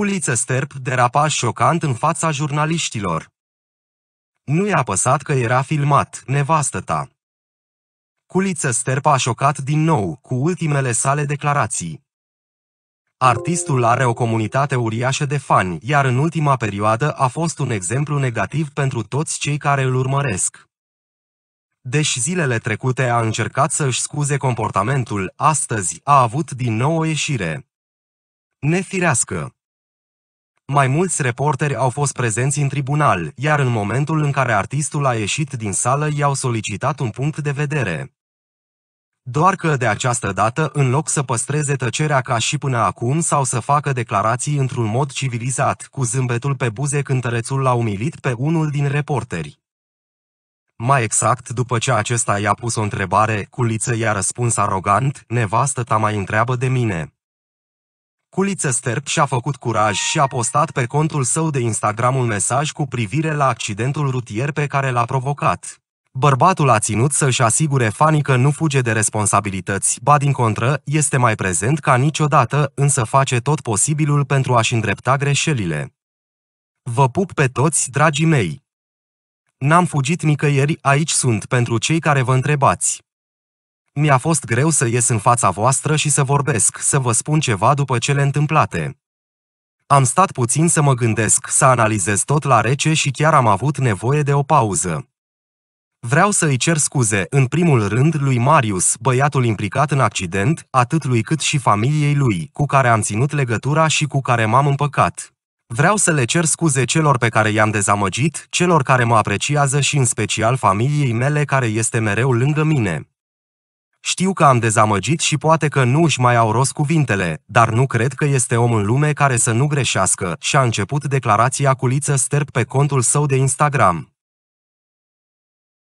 Culiță Sterp derapa șocant în fața jurnaliștilor. Nu i-a păsat că era filmat, nevastă ta. Culiță Sterp a șocat din nou, cu ultimele sale declarații. Artistul are o comunitate uriașă de fani, iar în ultima perioadă a fost un exemplu negativ pentru toți cei care îl urmăresc. Deși zilele trecute a încercat să își scuze comportamentul, astăzi a avut din nou o ieșire. Nefirească. Mai mulți reporteri au fost prezenți în tribunal, iar în momentul în care artistul a ieșit din sală i-au solicitat un punct de vedere. Doar că de această dată, în loc să păstreze tăcerea ca și până acum sau să facă declarații într-un mod civilizat, cu zâmbetul pe buze cântărețul l-a umilit pe unul din reporteri. Mai exact, după ce acesta i-a pus o întrebare, Culiță i-a răspuns arogant, nevastă ta mai întreabă de mine. Culiță Sterp și-a făcut curaj și a postat pe contul său de Instagram un mesaj cu privire la accidentul rutier pe care l-a provocat. Bărbatul a ținut să-și asigure fanii că nu fuge de responsabilități, ba din contră, este mai prezent ca niciodată, însă face tot posibilul pentru a-și îndrepta greșelile. Vă pup pe toți, dragii mei! N-am fugit nicăieri, aici sunt pentru cei care vă întrebați. Mi-a fost greu să ies în fața voastră și să vorbesc, să vă spun ceva după cele întâmplate. Am stat puțin să mă gândesc, să analizez tot la rece și chiar am avut nevoie de o pauză. Vreau să-i cer scuze, în primul rând, lui Marius, băiatul implicat în accident, atât lui cât și familiei lui, cu care am ținut legătura și cu care m-am împăcat. Vreau să le cer scuze celor pe care i-am dezamăgit, celor care mă apreciază și în special familiei mele care este mereu lângă mine. Știu că am dezamăgit și poate că nu își mai au rost cuvintele, dar nu cred că este om în lume care să nu greșească, și-a început declarația cu liță sterp pe contul său de Instagram.